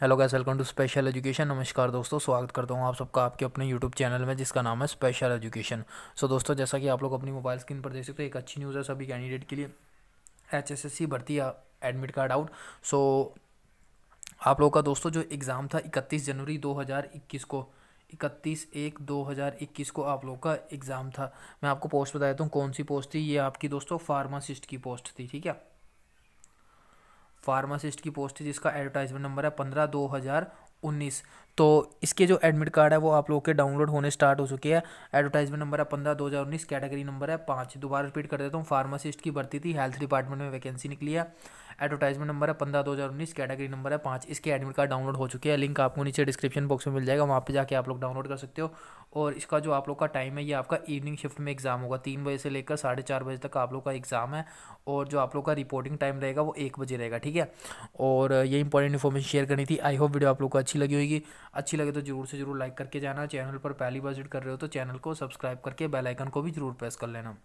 hello guys welcome to special education नमस्कार दोस्तों स्वागत करता हूँ आप सबका आपके अपने यूट्यूब चैनल में जिसका नाम है स्पेशल एजुकेशन सो दोस्तों जैसा कि आप लोग अपनी मोबाइल स्क्रीन पर देख सकते हो एक अच्छी न्यूज़ है सभी कैंडिडेट के लिए एचएसएससी भर्ती एडमिट कार्ड आउट सो आप लोग का दोस्तों जो एग्ज़ाम था इकतीस जनवरी दो को इकतीस एक दो हज़ार इक्कीस को आप लोग का एग्ज़ाम था मैं आपको पोस्ट बता देता हूँ कौन सी पोस्ट थी ये आपकी दोस्तों फार्मासिस्ट की पोस्ट थी ठीक है फार्मासिस्ट की पोस्ट है जिसका एडवर्टाइजमेंट नंबर है पंद्रह दो हज़ार उन्नीस तो इसके जो एडमिट कार्ड है वो आप लोग के डाउनलोड होने स्टार्ट हो चुके हैं एडवर्टाइजमेंट नंबर है पंद्रह दो हज़ार उन्नीस कैटेगरी नंबर है पाँच दोबारा रिपीट कर देता हूँ फार्मासिस्ट की भर्ती थी हेल्थ डिपार्टमेंट में वैकेंसी निकली है एडवर्टाइजमेंट नंबर है पंद्रह दो हज़ार उन्नीस कैटेगरी नंबर है पाँच इसके एडमिट कार्ड डाउनलोड हो चुके हैं लिंक आपको नीचे डिस्क्रिप्शन बॉक्स में मिल जाएगा वहाँ पर जाके आप लोग डाउनलोड कर सकते हो और इसका जो आप लोग का टाइम है ये आपका इवनिंग शिफ्ट में एग्ज़ाम होगा तीन बजे से लेकर साढ़े चार बजे तक आप लोग का एग्ज़ाम है और जो आप लोग का रिपोर्टिंग टाइम रहेगा वो एक बजे रहेगा ठीक है और ये इंपॉर्टेंट इन्फॉर्मेशन शेयर करनी थी आई होप वीडियो आप लोग को अच्छी लगी होगी अच्छी लगे तो जरूर से जरूर लाइक करके जाना चैनल पर पहली बार विजिट कर रहे हो तो चैनल को सब्सक्राइब करके बेलाइकन को भी जरूर प्रेस कर लेना